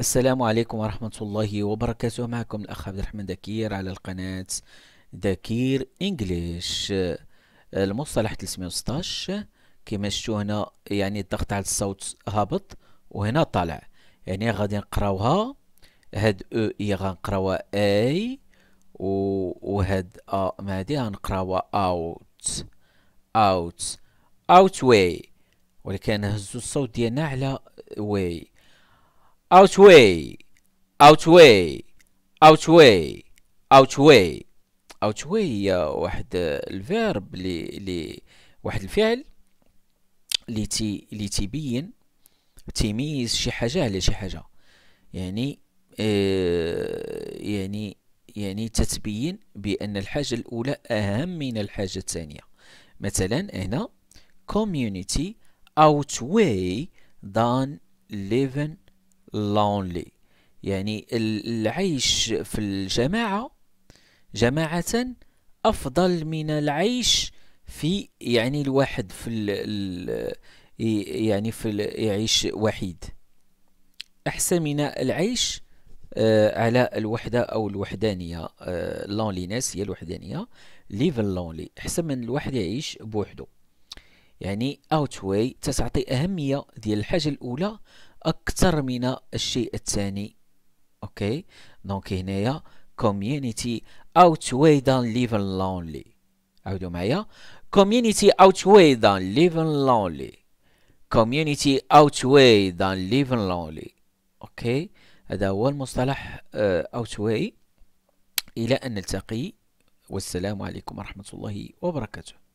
السلام عليكم ورحمة الله وبركاته معكم الأخ عبد الرحمن دكير على القناة دكير إنجليش المصطلح 316 كما شفتوا هنا يعني الضغط على الصوت هابط وهنا طالع يعني غادي نقراوها هاد او اي غنقراوها اي وهاد ا ما هادي غنقراوها اوت اوت اوت واي ولكن نهزو الصوت ديالنا على واي outweigh outweigh outweigh outweigh outweigh هي واحد الفيرب لي لي واحد الفعل لي تي لي تبين تميز شي حاجه على شي حاجه يعني آه يعني يعني تتبين بان الحاجه الاولى اهم من الحاجه الثانيه مثلا هنا community outweigh than living lonely يعني العيش في الجماعة جماعة أفضل من العيش في يعني الواحد في ال الـ يعني في يعيش وحيد أحسن من العيش آه على الوحدة أو الوحدانية آه loneliness هي الوحدانية live lonely أحسن من الواحد يعيش بوحده يعني outweigh تتعطي أهمية ديال الحاجة الأولى اكثر من الشيء الثاني اوكي دونك هنايا كوميونيتي اوت واي دان ليفن لونلي عاودوا معايا كوميونيتي اوت واي دان ليفن لونلي كوميونيتي اوت واي دان ليفن لونلي اوكي هذا هو المصطلح اوت آه، واي الى ان نلتقي والسلام عليكم ورحمه الله وبركاته